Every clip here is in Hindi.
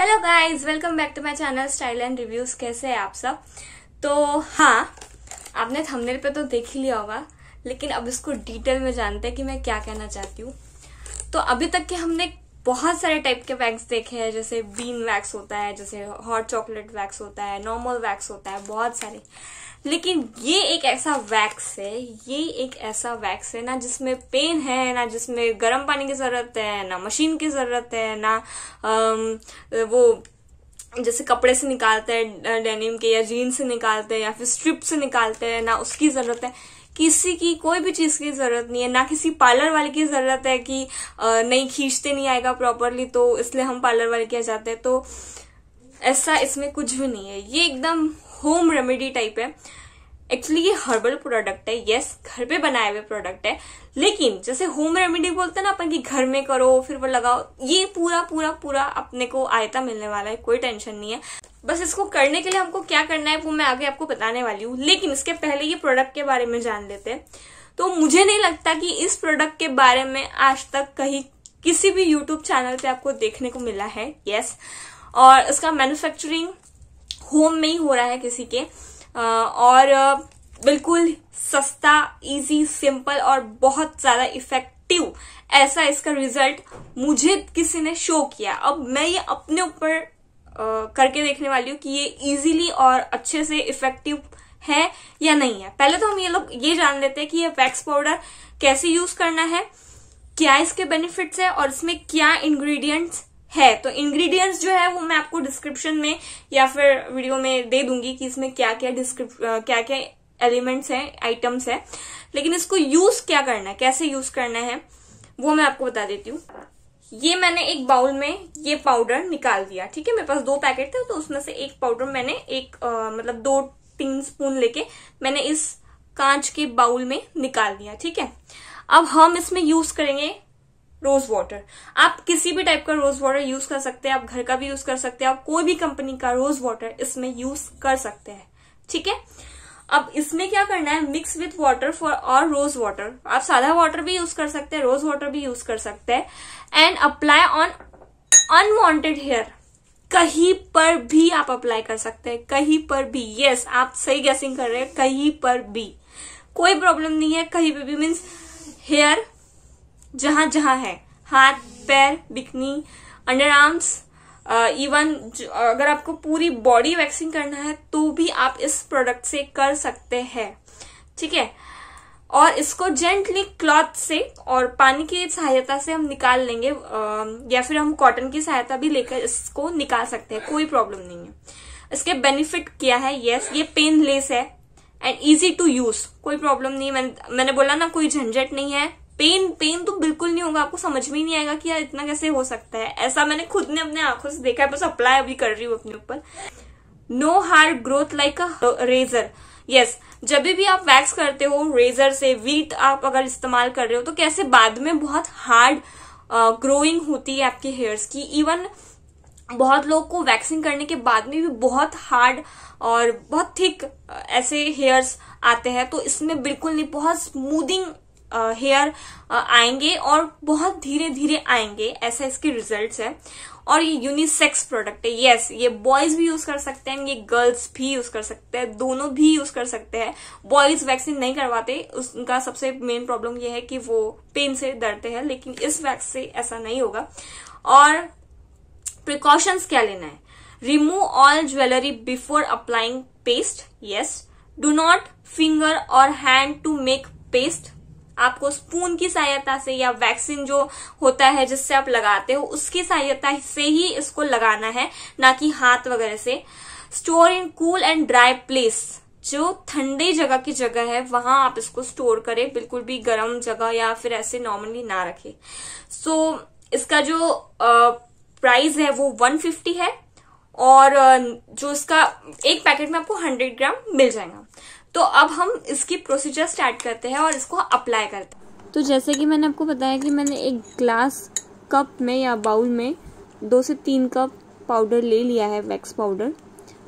hello guys welcome back to my channel style and reviews कैसे हैं आप सब तो हाँ आपने थंबनेल पे तो देख ही लिया होगा लेकिन अब इसको डिटेल में जानते हैं कि मैं क्या कहना चाहती हूँ तो अभी तक के हमने बहुत सारे टाइप के वैक्स देखे हैं जैसे बीन वैक्स होता है जैसे हॉट चॉकलेट वैक्स होता है नॉर्मल वैक्स होता है बहुत सारे लेकिन ये एक ऐसा वैक्स है ये एक ऐसा वैक्स है ना जिसमें पेन है ना जिसमें गर्म पानी की जरूरत है ना मशीन की जरूरत है ना वो जैसे कपड़े से निकालते हैं डेनिम के या जीन्स से निकालते हैं या फिर स्ट्रिप से निकालते हैं ना उसकी जरूरत है किसी की कोई भी चीज की जरूरत नहीं है ना किसी पार्लर वाले की जरूरत है कि नहीं खींचते नहीं आएगा प्रॉपरली तो इसलिए हम पार्लर वाले के जाते हैं तो ऐसा इसमें कुछ भी नहीं है ये एकदम होम रेमेडी टाइप है एक्चुअली ये हर्बल प्रोडक्ट है यस घर पे बनाए हुए प्रोडक्ट है लेकिन जैसे होम रेमेडी बोलते हैं ना अपन कि घर में करो फिर वो लगाओ ये पूरा पूरा पूरा अपने को आयता मिलने वाला है कोई टेंशन नहीं है बस इसको करने के लिए हमको क्या करना है वो मैं आगे आपको बताने वाली हूँ लेकिन इसके पहले ये प्रोडक्ट के बारे में जान लेते हैं तो मुझे नहीं लगता कि इस प्रोडक्ट के बारे में आज तक कहीं किसी भी यूट्यूब चैनल पे आपको देखने को मिला है यस और इसका मैन्युफैक्चरिंग होम में ही हो रहा है किसी के और बिल्कुल सस्ता इजी सिंपल और बहुत ज्यादा इफेक्टिव ऐसा इसका रिजल्ट मुझे किसी ने शो किया अब मैं ये अपने ऊपर करके देखने वाली हूँ कि ये इजीली और अच्छे से इफेक्टिव है या नहीं है पहले तो हम ये लोग ये जान लेते हैं कि ये वैक्स पाउडर कैसे यूज करना है क्या इसके बेनिफिट्स है और इसमें क्या इंग्रेडिएंट्स है तो इंग्रेडिएंट्स जो है वो मैं आपको डिस्क्रिप्शन में या फिर वीडियो में दे दूंगी कि इसमें क्या क्या डिस्क्रिप क्या क्या एलिमेंट्स है आइटम्स है लेकिन इसको यूज क्या करना है कैसे यूज करना है वो मैं आपको बता देती हूँ ये मैंने एक बाउल में ये पाउडर निकाल दिया ठीक है मेरे पास दो पैकेट थे तो उसमें से एक पाउडर मैंने एक आ, मतलब दो तीन स्पून लेके मैंने इस कांच के बाउल में निकाल दिया ठीक है अब हम इसमें यूज करेंगे रोज वाटर आप किसी भी टाइप का रोज वाटर यूज कर सकते हैं आप घर का भी यूज कर सकते हैं आप कोई भी कंपनी का रोज वाटर इसमें यूज कर सकते हैं ठीक है अब इसमें क्या करना है मिक्स विथ वाटर फॉर और रोज वाटर आप सादा वाटर भी यूज कर सकते हैं रोज वाटर भी यूज कर सकते हैं and apply on unwanted hair कहीं पर भी आप अप्लाई कर सकते हैं कहीं पर भी यस yes, आप सही गैसिंग कर रहे हैं कहीं पर भी कोई प्रॉब्लम नहीं है कहीं पर भी मीन्स हेयर जहां जहां है हाथ पैर bikini underarms even uh, अगर आपको पूरी बॉडी वैक्सिंग करना है तो भी आप इस प्रोडक्ट से कर सकते हैं ठीक है और इसको जेंटली क्लॉथ से और पानी की सहायता से हम निकाल लेंगे uh, या फिर हम कॉटन की सहायता भी लेकर इसको निकाल सकते हैं कोई प्रॉब्लम नहीं है इसके बेनिफिट क्या है यस ये पेन लेस है एंड इजी टू यूज कोई प्रॉब्लम नहीं मैं, मैंने बोला ना कोई झंझट नहीं है पेन पेन तो बिल्कुल नहीं होगा आपको समझ में ही नहीं आएगा कि यार इतना कैसे हो सकता है ऐसा मैंने खुद ने अपने आंखों से देखा है बस अप्लाई अभी कर रही हूँ अपने ऊपर no hard growth like a razor yes जब भी आप वैक्स करते हो रेजर से वीट आप अगर इस्तेमाल कर रहे हो तो कैसे बाद में बहुत हार्ड ग्रोइंग होती है आपके हेयर्स की इवन बहुत लोग को वैक्सिंग करने के बाद में भी बहुत हार्ड और बहुत थिक ऐसे हेयर्स आते हैं तो इसमें बिल्कुल नहीं बहुत स्मूदिंग हेयर आएंगे और बहुत धीरे धीरे आएंगे ऐसा इसके रिजल्ट है और ये यूनिसेक्स प्रोडक्ट है यस ये बॉयज भी यूज कर सकते हैं ये गर्ल्स भी यूज कर सकते हैं दोनों भी यूज कर सकते हैं बॉयज वैक्सीन नहीं करवाते उनका सबसे मेन प्रॉब्लम ये है कि वो पेन से डरते हैं लेकिन इस वैक्स से ऐसा नहीं होगा और प्रिकॉशंस क्या लेना है remove all jewellery before applying paste yes do not finger और हैंड टू मेक पेस्ट आपको स्पून की सहायता से या वैक्सीन जो होता है जिससे आप लगाते हो उसकी सहायता से ही इसको लगाना है ना कि हाथ वगैरह से store in cool and dry place जो ठंडी जगह की जगह है वहां आप इसको स्टोर करें बिल्कुल भी गर्म जगह या फिर ऐसे नॉर्मली ना रखें सो so, इसका जो प्राइस है वो 150 है और जो इसका एक पैकेट में आपको 100 ग्राम मिल जाएगा तो अब हम इसकी प्रोसीजर स्टार्ट करते हैं और इसको अप्लाई करते हैं तो जैसे कि मैंने आपको बताया कि मैंने एक ग्लास कप में या बाउल में दो से तीन कप पाउडर ले लिया है वैक्स पाउडर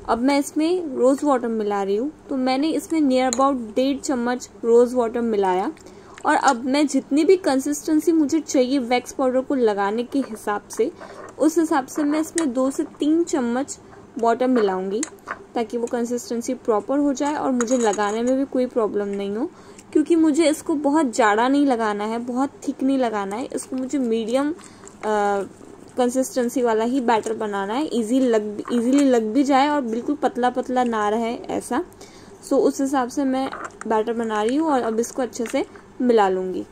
अब मैं इसमें रोज़ वाटर मिला रही हूँ तो मैंने इसमें नियर अबाउट डेढ़ चम्मच रोज़ वाटर मिलाया और अब मैं जितनी भी कंसिस्टेंसी मुझे चाहिए वैक्स पाउडर को लगाने के हिसाब से उस हिसाब से मैं इसमें दो से तीन चम्मच वाटर मिलाऊंगी ताकि वो कंसिस्टेंसी प्रॉपर हो जाए और मुझे लगाने में भी कोई प्रॉब्लम नहीं हो क्योंकि मुझे इसको बहुत जाड़ा नहीं लगाना है बहुत थिक नहीं लगाना है इसको मुझे मीडियम कंसिस्टेंसी वाला ही बैटर बनाना है इजी लग इजीली लग भी जाए और बिल्कुल पतला पतला ना रहे ऐसा सो so, उस हिसाब से मैं बैटर बना रही हूँ और अब इसको अच्छे से मिला लूँगी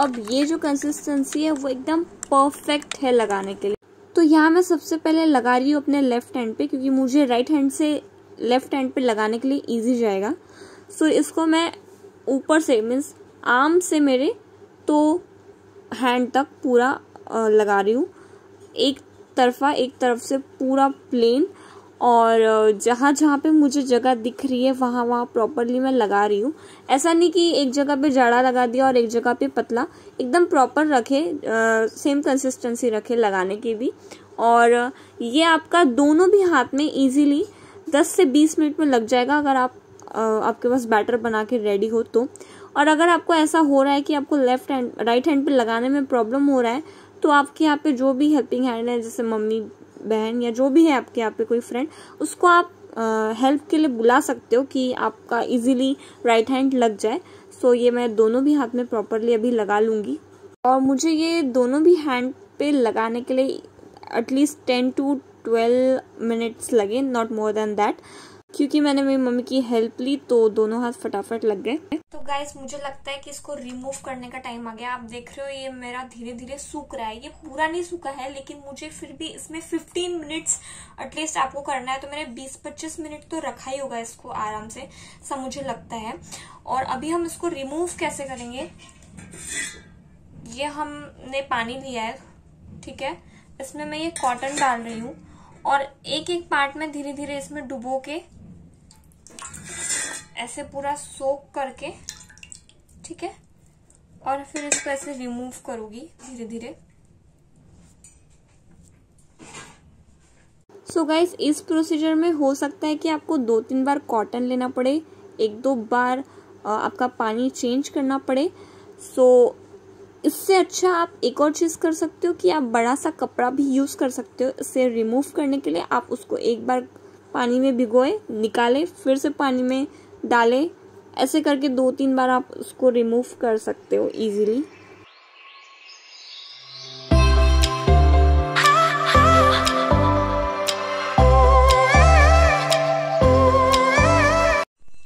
अब ये जो कंसिस्टेंसी है वो एकदम परफेक्ट है लगाने के लिए तो यहाँ मैं सबसे पहले लगा रही हूँ अपने लेफ्ट हैंड पे क्योंकि मुझे राइट हैंड से लेफ्ट हैंड पे लगाने के लिए इजी जाएगा सो so, इसको मैं ऊपर से मीन्स आर्म से मेरे तो हैंड तक पूरा लगा रही हूँ एक तरफा एक तरफ से पूरा प्लेन और जहाँ जहाँ पे मुझे जगह दिख रही है वहाँ वहाँ प्रॉपरली मैं लगा रही हूँ ऐसा नहीं कि एक जगह पे जाड़ा लगा दिया और एक जगह पे पतला एकदम प्रॉपर रखे सेम कंसिस्टेंसी रखे लगाने की भी और ये आपका दोनों भी हाथ में इजीली 10 से 20 मिनट में लग जाएगा अगर आप आ, आपके पास बैटर बना के रेडी हो तो और अगर आपको ऐसा हो रहा है कि आपको लेफ्ट हैंड राइट हैंड पर लगाने में प्रॉब्लम हो रहा है तो आपके यहाँ पे जो भी हेल्पिंग हैंड है जैसे मम्मी बहन या जो भी है आपके यहाँ पे कोई फ्रेंड उसको आप हेल्प के लिए बुला सकते हो कि आपका इजीली राइट हैंड लग जाए सो ये मैं दोनों भी हाथ में प्रॉपरली अभी लगा लूँगी और मुझे ये दोनों भी हैंड पे लगाने के लिए at least ten to twelve minutes लगे नॉट मोर देन दैट क्योंकि मैंने मेरी मम्मी की हेल्प ली तो दोनों हाथ फटाफट लग गए तो गाइज मुझे लगता है कि इसको रिमूव करने का टाइम आ गया आप देख रहे हो ये मेरा धीरे धीरे सूख रहा है ये पूरा नहीं सूखा है लेकिन मुझे फिर भी इसमें 15 मिनट्स एटलीस्ट आपको करना है तो मैंने 20-25 मिनट तो रखा ही होगा इसको आराम से सब मुझे लगता है और अभी हम इसको रिमूव कैसे करेंगे ये हमने पानी लिया है ठीक है इसमें मैं ये कॉटन डाल रही हूँ और एक एक पार्ट में धीरे धीरे इसमें डुबो के ऐसे पूरा सोक करके ठीक है और फिर इसको ऐसे रिमूव करूंगी धीरे धीरे सो so गाइज इस प्रोसीजर में हो सकता है कि आपको दो तीन बार कॉटन लेना पड़े एक दो बार आपका पानी चेंज करना पड़े सो so, इससे अच्छा आप एक और चीज़ कर सकते हो कि आप बड़ा सा कपड़ा भी यूज़ कर सकते हो इसे रिमूव करने के लिए आप उसको एक बार पानी में भिगोए निकाले फिर से पानी में डालें ऐसे करके दो तीन बार आप उसको रिमूव कर सकते हो इजीली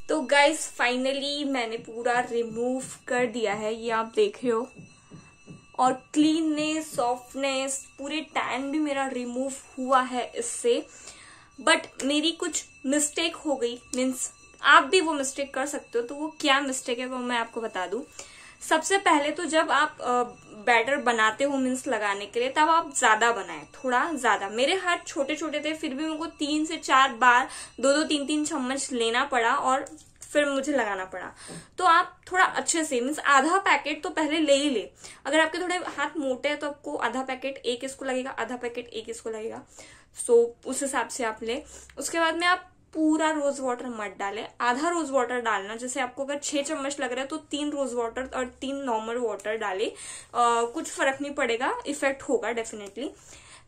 तो गाइज फाइनली मैंने पूरा रिमूव कर दिया है ये आप देख रहे हो और क्लीननेस सॉफ्टनेस पूरे टैन भी मेरा रिमूव हुआ है इससे बट मेरी कुछ मिस्टेक हो गई मीन्स आप भी वो मिस्टेक कर सकते हो तो वो क्या मिस्टेक है वो मैं आपको बता दू सबसे पहले तो जब आप बैटर बनाते हो मिन्स लगाने के लिए तब आप ज्यादा बनाए थोड़ा ज्यादा मेरे हाथ छोटे छोटे थे फिर भी मेरे को तीन से चार बार दो दो तीन तीन चम्मच लेना पड़ा और फिर मुझे लगाना पड़ा तो आप थोड़ा अच्छे से मीन्स आधा पैकेट तो पहले ले ही ले अगर आपके थोड़े हाथ मोटे हैं तो आपको आधा पैकेट एक इसको लगेगा आधा पैकेट एक इसको लगेगा सो so, उस हिसाब से आप ले उसके बाद में आप पूरा रोज वाटर मत डालें आधा रोज वाटर डालना जैसे आपको अगर छह चम्मच लग रहा है तो तीन रोज वाटर और तीन नॉर्मल वाटर डालें कुछ फर्क नहीं पड़ेगा इफेक्ट होगा डेफिनेटली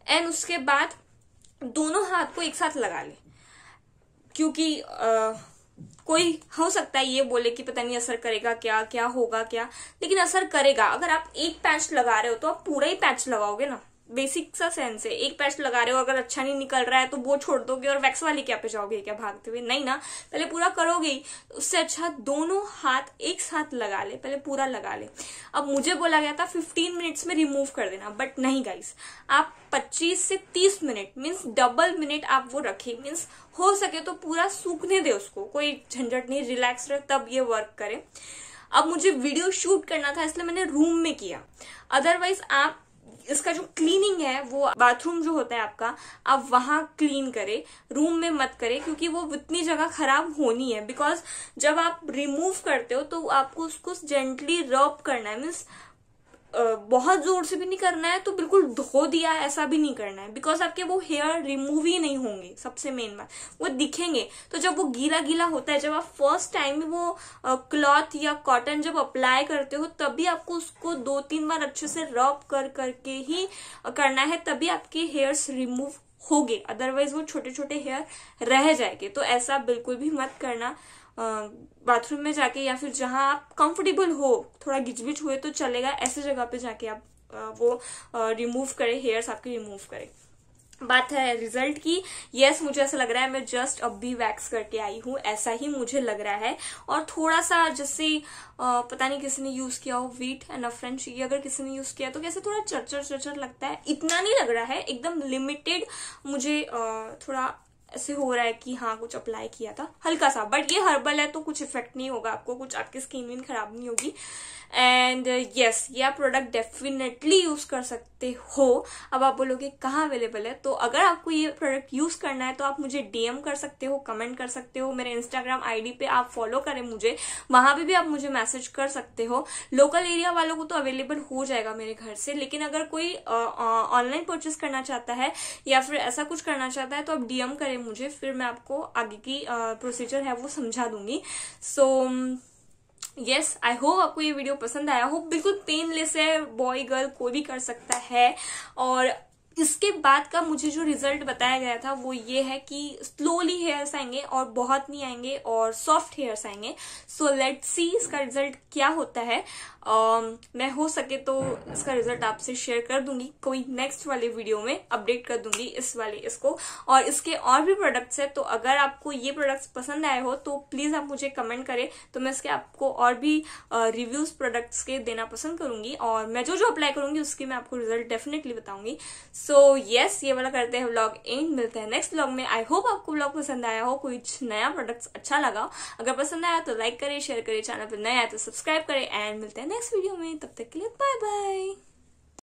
एंड उसके बाद दोनों हाथ को एक साथ लगा ले क्योंकि आ, कोई हो सकता है ये बोले कि पता नहीं असर करेगा क्या क्या होगा क्या लेकिन असर करेगा अगर आप एक पैच लगा रहे हो तो आप पूरा ही पैच लगाओगे ना बेसिक सा सेंस है एक पैच लगा रहे हो अगर अच्छा नहीं निकल रहा है तो वो छोड़ दोगे और वैक्स वाली क्या पे जाओगे क्या भागते हुए नहीं ना पहले पूरा करोगे उससे अच्छा दोनों हाथ एक साथ लगा ले पहले पूरा लगा ले अब मुझे बोला गया था फिफ्टीन मिनट्स में रिमूव कर देना बट नहीं गाइस आप पच्चीस से तीस मिनट मीन्स डबल मिनट आप वो रखें मीन्स हो सके तो पूरा सूखने दे उसको कोई झंझट नहीं रिलैक्स रहे तब ये वर्क करे अब मुझे वीडियो शूट करना था इसलिए मैंने रूम में किया अदरवाइज आप इसका जो क्लीनिंग है वो बाथरूम जो होता है आपका आप वहां क्लीन करें रूम में मत करें क्योंकि वो उतनी जगह खराब होनी है बिकॉज जब आप रिमूव करते हो तो आपको उसको जेंटली रब करना है मीन्स बहुत जोर से भी नहीं करना है तो बिल्कुल धो दिया ऐसा भी नहीं करना है बिकॉज आपके वो हेयर रिमूव ही नहीं होंगे सबसे मेन बात वो दिखेंगे तो जब वो गीला गीला होता है जब आप फर्स्ट टाइम वो क्लॉथ या कॉटन जब अप्लाई करते हो तभी आपको उसको दो तीन बार अच्छे से रब कर करके ही करना है तभी आपके हेयर्स रिमूव गए अदरवाइज वो छोटे छोटे हेयर रह जाएंगे तो ऐसा बिल्कुल भी मत करना बाथरूम में जाके या फिर जहां आप कंफर्टेबल हो थोड़ा गिचबिच हुए तो चलेगा ऐसे जगह पे जाके आप वो रिमूव करें हेयर्स आपके रिमूव करें बात है रिजल्ट की यस yes, मुझे ऐसा लग रहा है मैं जस्ट अब भी वैक्स करके आई हूं ऐसा ही मुझे लग रहा है और थोड़ा सा जैसे पता नहीं किसी ने यूज किया हो वीट एंड फ्रेंच ये अगर किसी ने यूज किया तो कैसे थोड़ा चरचर चरचर लगता है इतना नहीं लग रहा है एकदम लिमिटेड मुझे थोड़ा ऐसे हो रहा है कि हाँ कुछ अप्लाई किया था हल्का सा बट ये हर्बल है तो कुछ इफेक्ट नहीं होगा आपको कुछ आपकी स्किन विन खराब नहीं होगी एंड यस ये आप प्रोडक्ट डेफिनेटली यूज कर सकते हो अब आप बोलोगे कहाँ अवेलेबल है तो अगर आपको ये प्रोडक्ट यूज करना है तो आप मुझे डीएम कर सकते हो कमेंट कर सकते हो मेरे इंस्टाग्राम आईडी पे आप फॉलो करें मुझे वहां पे भी आप मुझे मैसेज कर सकते हो लोकल एरिया वालों को तो अवेलेबल हो जाएगा मेरे घर से लेकिन अगर कोई ऑनलाइन परचेस करना चाहता है या फिर ऐसा कुछ करना चाहता है तो आप डीएम करें मुझे फिर मैं आपको आगे की प्रोसीजर है वो समझा दूंगी so so, yes I hope आपको ये वीडियो पसंद आया हो बिल्कुल पेनलेस है बॉय गर्ल कोई भी कर सकता है और इसके बाद का मुझे जो रिजल्ट बताया गया था वो ये है कि स्लोली हेयर्स आएंगे और बहुत नहीं आएंगे और सॉफ्ट हेयर्स आएंगे सो लेट सी इसका रिजल्ट क्या होता है uh, मैं हो सके तो इसका रिजल्ट आपसे शेयर कर दूंगी कोई नेक्स्ट वाले वीडियो में अपडेट कर दूंगी इस वाले इसको और इसके और भी प्रोडक्ट्स है तो अगर आपको ये प्रोडक्ट्स पसंद आए हो तो प्लीज आप मुझे कमेंट करें तो मैं इसके आपको और भी रिव्यूज uh, प्रोडक्ट्स के देना पसंद करूंगी और मैं जो जो अप्लाई करूंगी उसकी मैं आपको रिजल्ट डेफिनेटली बताऊंगी सो so, यस yes, ये वाला करते हैं व्लॉग एंड मिलते हैं नेक्स्ट व्लॉग में आई होप आपको व्लॉग पसंद आया हो कुछ नया प्रोडक्ट्स अच्छा लगा अगर पसंद आया तो लाइक करें शेयर करें चैनल पर नया आया तो सब्सक्राइब करें एंड मिलते हैं नेक्स्ट वीडियो में तब तक के लिए बाय बाय